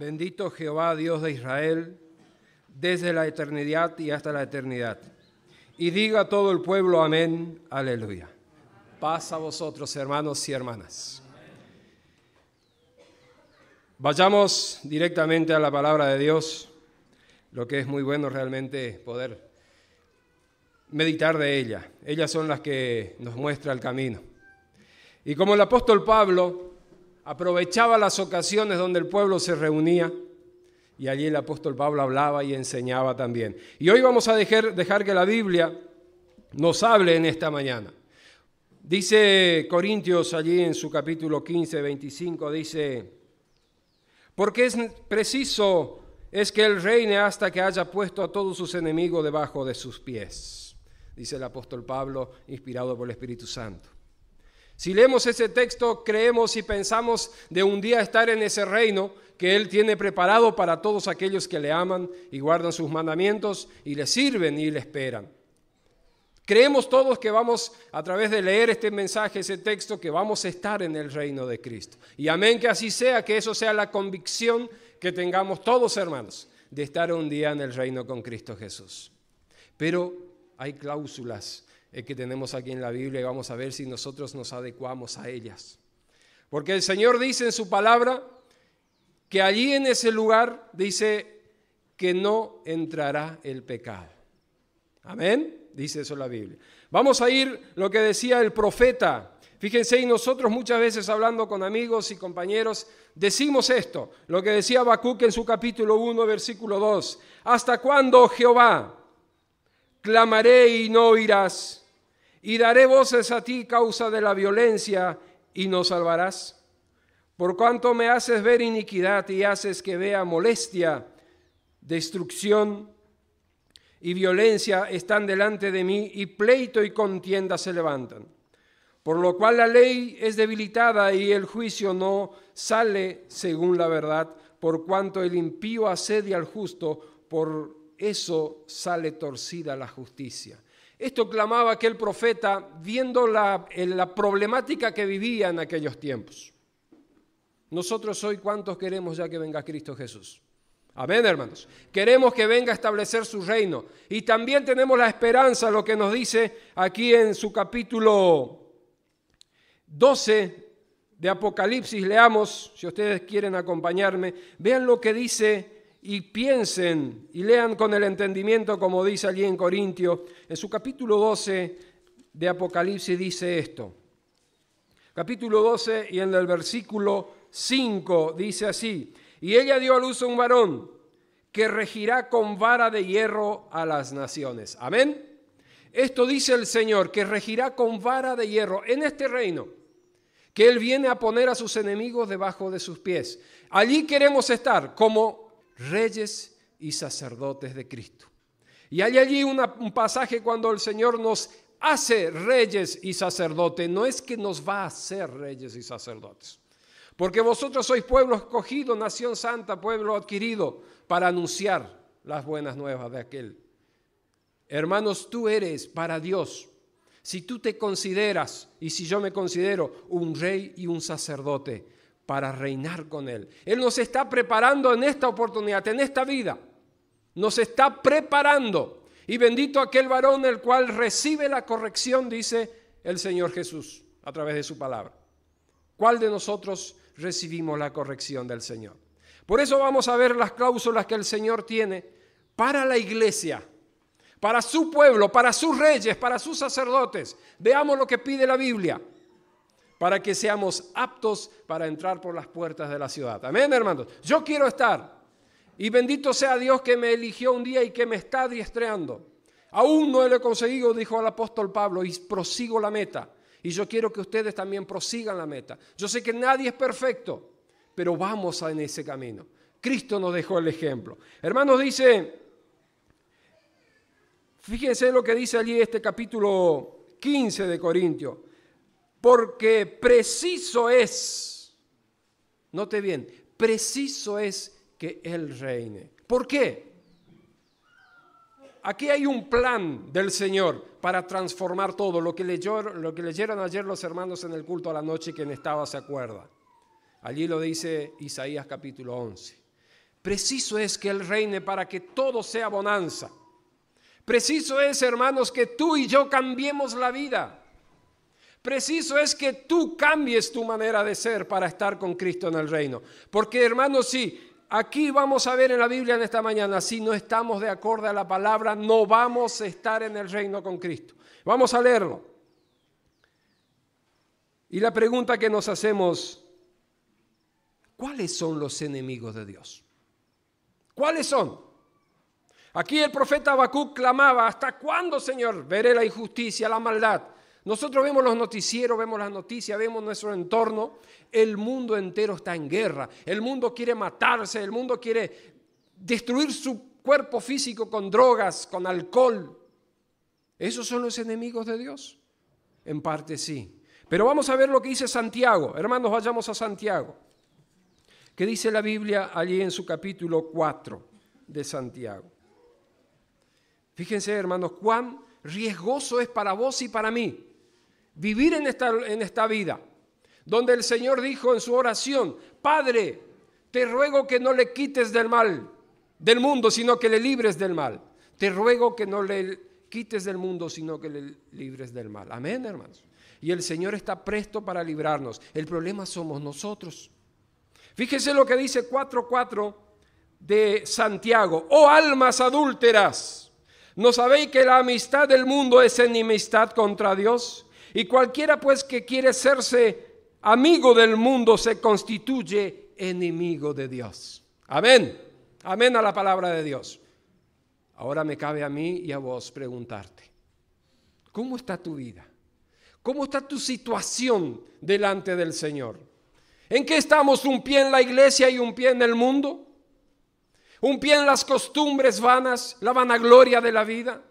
Bendito Jehová, Dios de Israel, desde la eternidad y hasta la eternidad. Y diga todo el pueblo, amén, aleluya. Paz a vosotros, hermanos y hermanas. Vayamos directamente a la palabra de Dios, lo que es muy bueno realmente poder meditar de ella. Ellas son las que nos muestra el camino. Y como el apóstol Pablo aprovechaba las ocasiones donde el pueblo se reunía y allí el apóstol Pablo hablaba y enseñaba también. Y hoy vamos a dejar, que la Biblia nos hable en esta mañana. Dice Corintios allí en su capítulo 15, 25, dice, porque es preciso es que Él reine hasta que haya puesto a todos sus enemigos debajo de sus pies, dice el apóstol Pablo, inspirado por el Espíritu Santo. Si leemos ese texto, creemos y pensamos de un día estar en ese reino que Él tiene preparado para todos aquellos que le aman y guardan sus mandamientos y le sirven y le esperan. Creemos todos que vamos, a través de leer este mensaje, ese texto, que vamos a estar en el reino de Cristo. Y amén que así sea, que eso sea la convicción que tengamos todos, hermanos, de estar un día en el reino con Cristo Jesús. Pero hay cláusulas es eh, que tenemos aquí en la Biblia y vamos a ver si nosotros nos adecuamos a ellas. Porque el Señor dice en su palabra que allí en ese lugar dice que no entrará el pecado. Amén, dice eso la Biblia. Vamos a ir lo que decía el profeta. Fíjense, y nosotros muchas veces hablando con amigos y compañeros, decimos esto, lo que decía Bacuc en su capítulo 1, versículo 2. ¿Hasta cuándo, Jehová, clamaré y no oirás, y daré voces a ti causa de la violencia, y no salvarás. Por cuanto me haces ver iniquidad y haces que vea molestia, destrucción y violencia están delante de mí, y pleito y contienda se levantan. Por lo cual la ley es debilitada y el juicio no sale según la verdad, por cuanto el impío asedia al justo por eso sale torcida la justicia. Esto clamaba aquel profeta viendo la, eh, la problemática que vivía en aquellos tiempos. Nosotros hoy, ¿cuántos queremos ya que venga Cristo Jesús? Amén, hermanos. Queremos que venga a establecer su reino. Y también tenemos la esperanza, lo que nos dice aquí en su capítulo 12 de Apocalipsis. Leamos, si ustedes quieren acompañarme, vean lo que dice y piensen y lean con el entendimiento, como dice allí en Corintio. En su capítulo 12 de Apocalipsis dice esto. Capítulo 12 y en el versículo 5 dice así, y ella dio a luz a un varón que regirá con vara de hierro a las naciones. Amén. Esto dice el Señor, que regirá con vara de hierro en este reino, que Él viene a poner a sus enemigos debajo de sus pies. Allí queremos estar como reyes y sacerdotes de Cristo. Y hay allí un pasaje cuando el Señor nos hace reyes y sacerdotes, no es que nos va a hacer reyes y sacerdotes. Porque vosotros sois pueblo escogido, nación santa, pueblo adquirido, para anunciar las buenas nuevas de aquel. Hermanos, tú eres para Dios si tú te consideras, y si yo me considero, un rey y un sacerdote, para reinar con Él. Él nos está preparando en esta oportunidad, en esta vida. Nos está preparando. Y bendito aquel varón el cual recibe la corrección, dice el Señor Jesús, a través de su palabra. ¿Cuál de nosotros recibimos la corrección del Señor? Por eso vamos a ver las cláusulas que el Señor tiene para la iglesia, para su pueblo, para sus reyes, para sus sacerdotes. Veamos lo que pide la Biblia para que seamos aptos para entrar por las puertas de la ciudad. Amén, hermanos. Yo quiero estar. Y bendito sea Dios que me eligió un día y que me está diestreando. Aún no lo he conseguido, dijo el apóstol Pablo, y prosigo la meta. Y yo quiero que ustedes también prosigan la meta. Yo sé que nadie es perfecto, pero vamos en ese camino. Cristo nos dejó el ejemplo. Hermanos, dice, fíjense lo que dice allí este capítulo 15 de Corintios porque preciso es, note bien, preciso es que Él reine. ¿Por qué? Aquí hay un plan del Señor para transformar todo, lo que, leyeron, lo que ayer los hermanos en el culto a la noche, quien estaba se acuerda. Allí lo dice Isaías capítulo 11. Preciso es que Él reine para que todo sea bonanza. Preciso es, hermanos, que tú y yo cambiemos la vida. Preciso es que tú cambies tu manera de ser para estar con Cristo en el reino. Porque hermanos, sí, aquí vamos a ver en la Biblia en esta mañana, si no estamos de acuerdo a la palabra, no vamos a estar en el reino con Cristo. Vamos a leerlo. Y la pregunta que nos hacemos, ¿cuáles son los enemigos de Dios? ¿Cuáles son? Aquí el profeta Habacuc clamaba, ¿hasta cuándo, Señor, veré la injusticia, la maldad? Nosotros vemos los noticieros, vemos las noticias, vemos nuestro entorno. El mundo entero está en guerra. El mundo quiere matarse, el mundo quiere destruir su cuerpo físico con drogas, con alcohol. ¿Esos son los enemigos de Dios? En parte sí. Pero vamos a ver lo que dice Santiago. Hermanos, vayamos a Santiago. ¿Qué dice la Biblia allí en su capítulo 4 de Santiago? Fíjense, hermanos, cuán riesgoso es para vos y para mí vivir en esta, en esta vida, donde el Señor dijo en su oración, Padre, te ruego que no le quites del mal, del mundo, sino que le libres del mal. Te ruego que no le quites del mundo, sino que le libres del mal. Amén, hermanos. Y el Señor está presto para librarnos. El problema somos nosotros. Fíjese lo que dice 4.4 de Santiago. Oh almas adúlteras, ¿no sabéis que la amistad del mundo es enemistad contra Dios? Y cualquiera pues que quiere serse amigo del mundo se constituye enemigo de Dios. Amén. Amén a la palabra de Dios. Ahora me cabe a mí y a vos preguntarte, ¿cómo está tu vida? ¿Cómo está tu situación delante del Señor? ¿En qué estamos un pie en la iglesia y un pie en el mundo? ¿Un pie en las costumbres vanas, la vanagloria de la vida?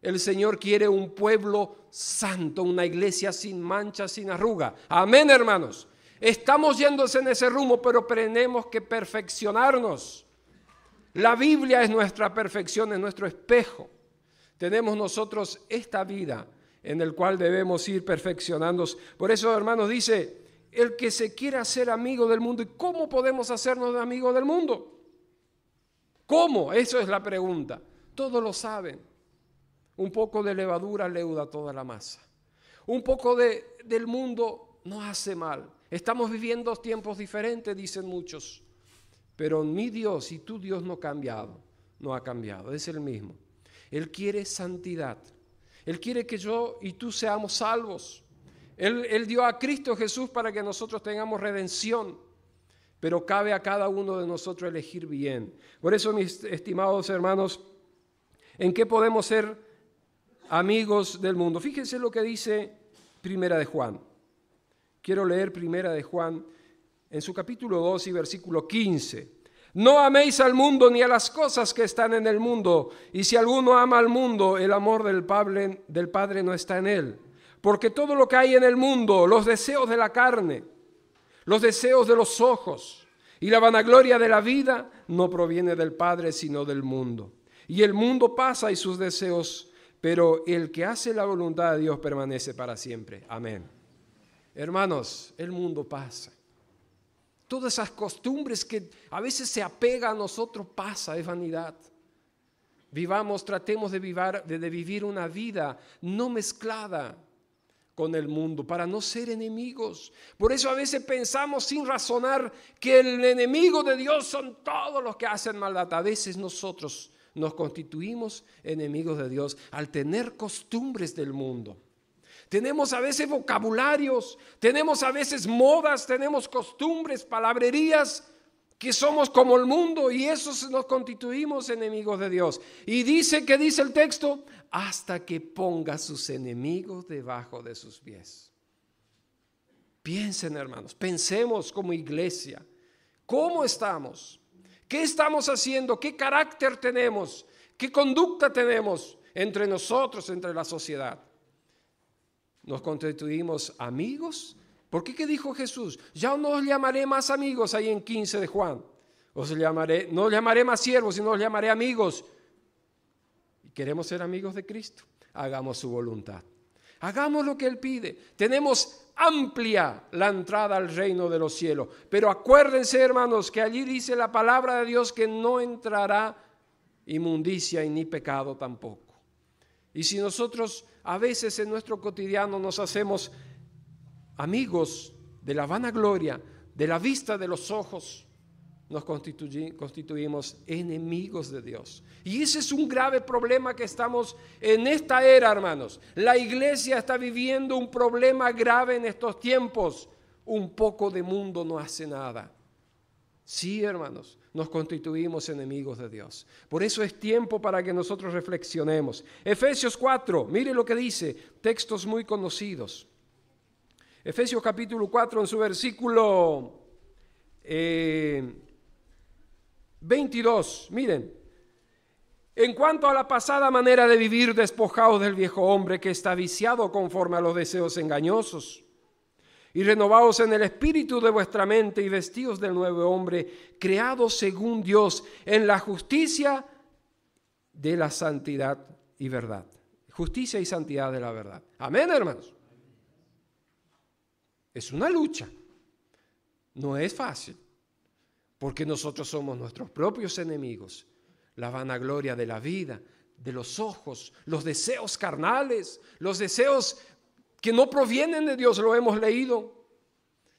El Señor quiere un pueblo santo, una iglesia sin mancha, sin arruga. Amén, hermanos. Estamos yéndose en ese rumbo, pero tenemos que perfeccionarnos. La Biblia es nuestra perfección, es nuestro espejo. Tenemos nosotros esta vida en la cual debemos ir perfeccionándonos. Por eso, hermanos, dice, el que se quiera hacer amigo del mundo, ¿y cómo podemos hacernos amigos del mundo? ¿Cómo? Eso es la pregunta. Todos lo saben. Un poco de levadura leuda toda la masa. Un poco de, del mundo no hace mal. Estamos viviendo tiempos diferentes, dicen muchos. Pero mi Dios y tu Dios no ha cambiado, no ha cambiado, es el mismo. Él quiere santidad. Él quiere que yo y tú seamos salvos. Él, él dio a Cristo Jesús para que nosotros tengamos redención. Pero cabe a cada uno de nosotros elegir bien. Por eso, mis estimados hermanos, ¿en qué podemos ser amigos del mundo. Fíjense lo que dice Primera de Juan. Quiero leer Primera de Juan en su capítulo 2 y versículo 15. No améis al mundo ni a las cosas que están en el mundo. Y si alguno ama al mundo, el amor del Padre, del Padre no está en él. Porque todo lo que hay en el mundo, los deseos de la carne, los deseos de los ojos y la vanagloria de la vida, no proviene del Padre, sino del mundo. Y el mundo pasa y sus deseos pero el que hace la voluntad de Dios permanece para siempre. Amén. Hermanos, el mundo pasa. Todas esas costumbres que a veces se apega a nosotros pasa, es vanidad. Vivamos, tratemos de, de vivir una vida no mezclada con el mundo, para no ser enemigos. Por eso a veces pensamos sin razonar que el enemigo de Dios son todos los que hacen maldad. A veces nosotros nos constituimos enemigos de Dios al tener costumbres del mundo. Tenemos a veces vocabularios, tenemos a veces modas, tenemos costumbres, palabrerías, que somos como el mundo y esos nos constituimos enemigos de Dios. Y dice que dice el texto, hasta que ponga sus enemigos debajo de sus pies. Piensen hermanos, pensemos como iglesia, ¿cómo estamos? ¿Qué estamos haciendo? ¿Qué carácter tenemos? ¿Qué conducta tenemos entre nosotros, entre la sociedad? ¿Nos constituimos amigos? ¿Por qué qué dijo Jesús? Ya no os llamaré más amigos ahí en 15 de Juan. Os llamaré, no os llamaré más siervos, sino os llamaré amigos. Y ¿Queremos ser amigos de Cristo? Hagamos su voluntad. Hagamos lo que Él pide. Tenemos amplia la entrada al reino de los cielos. Pero acuérdense, hermanos, que allí dice la palabra de Dios que no entrará inmundicia y ni pecado tampoco. Y si nosotros a veces en nuestro cotidiano nos hacemos amigos de la vanagloria, de la vista de los ojos, nos constituimos enemigos de Dios. Y ese es un grave problema que estamos en esta era, hermanos. La iglesia está viviendo un problema grave en estos tiempos. Un poco de mundo no hace nada. Sí, hermanos, nos constituimos enemigos de Dios. Por eso es tiempo para que nosotros reflexionemos. Efesios 4, mire lo que dice, textos muy conocidos. Efesios capítulo 4 en su versículo... Eh, 22. Miren, en cuanto a la pasada manera de vivir despojados del viejo hombre que está viciado conforme a los deseos engañosos, y renovados en el espíritu de vuestra mente y vestidos del nuevo hombre, creados según Dios en la justicia de la santidad y verdad. Justicia y santidad de la verdad. Amén, hermanos. Es una lucha. No es fácil porque nosotros somos nuestros propios enemigos, la vanagloria de la vida, de los ojos, los deseos carnales, los deseos que no provienen de Dios, lo hemos leído.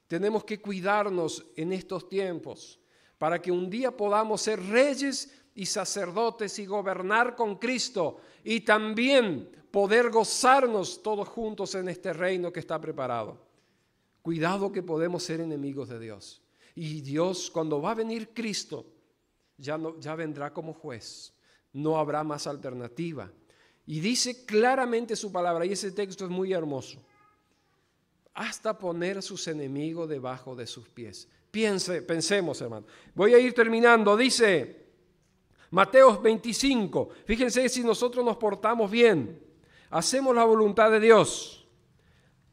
Tenemos que cuidarnos en estos tiempos para que un día podamos ser reyes y sacerdotes y gobernar con Cristo y también poder gozarnos todos juntos en este reino que está preparado. Cuidado que podemos ser enemigos de Dios. Y Dios, cuando va a venir Cristo, ya, no, ya vendrá como juez. No habrá más alternativa. Y dice claramente su palabra, y ese texto es muy hermoso, hasta poner a sus enemigos debajo de sus pies. Piense, pensemos, hermano. Voy a ir terminando. Dice Mateo 25, fíjense si nosotros nos portamos bien, hacemos la voluntad de Dios,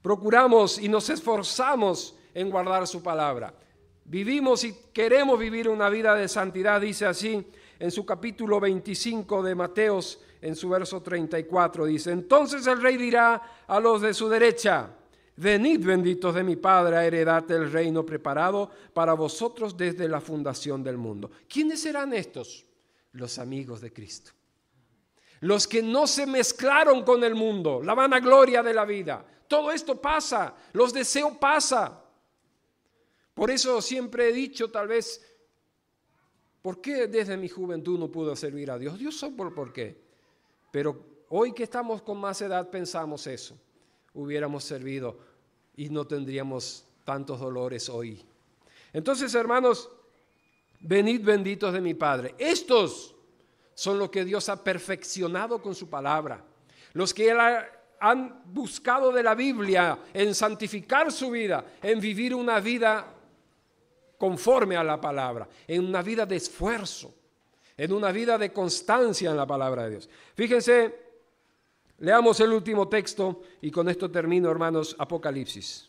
procuramos y nos esforzamos en guardar su palabra vivimos y queremos vivir una vida de santidad, dice así en su capítulo 25 de Mateos, en su verso 34, dice, entonces el rey dirá a los de su derecha, venid benditos de mi Padre, heredad el reino preparado para vosotros desde la fundación del mundo. ¿Quiénes serán estos? Los amigos de Cristo. Los que no se mezclaron con el mundo, la vanagloria de la vida. Todo esto pasa, los deseos pasa, por eso siempre he dicho tal vez, ¿por qué desde mi juventud no pude servir a Dios? Dios sabe por qué. Pero hoy que estamos con más edad pensamos eso. Hubiéramos servido y no tendríamos tantos dolores hoy. Entonces, hermanos, venid benditos de mi Padre. Estos son los que Dios ha perfeccionado con su palabra. Los que han buscado de la Biblia en santificar su vida, en vivir una vida conforme a la palabra, en una vida de esfuerzo, en una vida de constancia en la palabra de Dios. Fíjense, leamos el último texto y con esto termino, hermanos, Apocalipsis.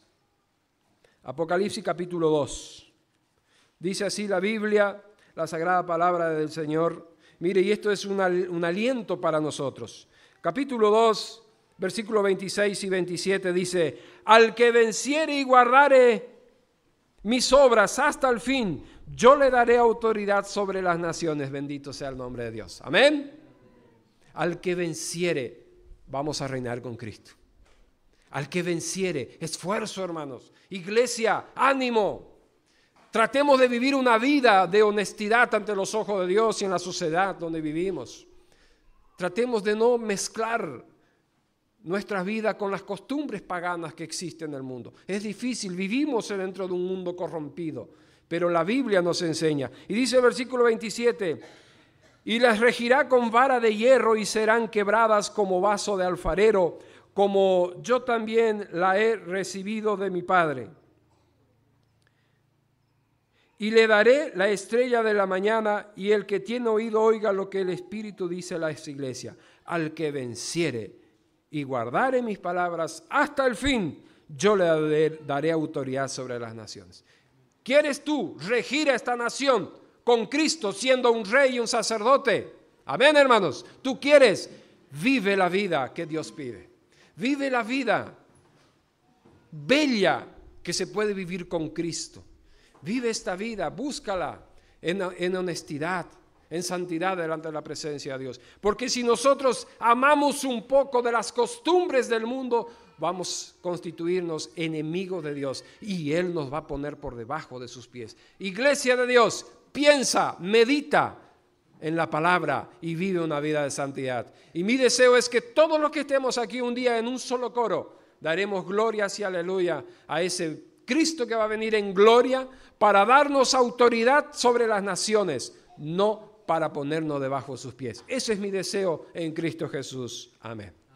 Apocalipsis capítulo 2. Dice así la Biblia, la sagrada palabra del Señor. Mire, y esto es un, aliento para nosotros. Capítulo 2, versículos 26 y 27 dice, al que venciere y guardare mis obras hasta el fin, yo le daré autoridad sobre las naciones. Bendito sea el nombre de Dios. Amén. Al que venciere, vamos a reinar con Cristo. Al que venciere, esfuerzo hermanos. Iglesia, ánimo. Tratemos de vivir una vida de honestidad ante los ojos de Dios y en la sociedad donde vivimos. Tratemos de no mezclar nuestra vida con las costumbres paganas que existen en el mundo. Es difícil, vivimos dentro de un mundo corrompido, pero la Biblia nos enseña. Y dice el versículo 27, y las regirá con vara de hierro y serán quebradas como vaso de alfarero, como yo también la he recibido de mi Padre. Y le daré la estrella de la mañana, y el que tiene oído oiga lo que el Espíritu dice a la iglesia, Al que venciere, y guardaré mis palabras hasta el fin, yo le daré autoridad sobre las naciones. ¿Quieres tú regir a esta nación con Cristo siendo un rey y un sacerdote? Amén, hermanos. ¿Tú quieres? Vive la vida que Dios pide. Vive la vida bella que se puede vivir con Cristo. Vive esta vida, búscala en, en honestidad, en santidad delante de la presencia de Dios. Porque si nosotros amamos un poco de las costumbres del mundo, vamos a constituirnos enemigos de Dios y Él nos va a poner por debajo de sus pies. Iglesia de Dios, piensa, medita en la palabra y vive una vida de santidad. Y mi deseo es que todos los que estemos aquí un día en un solo coro, daremos gloria y aleluya a ese Cristo que va a venir en gloria para darnos autoridad sobre las naciones, no para ponernos debajo de sus pies. Ese es mi deseo en Cristo Jesús. Amén.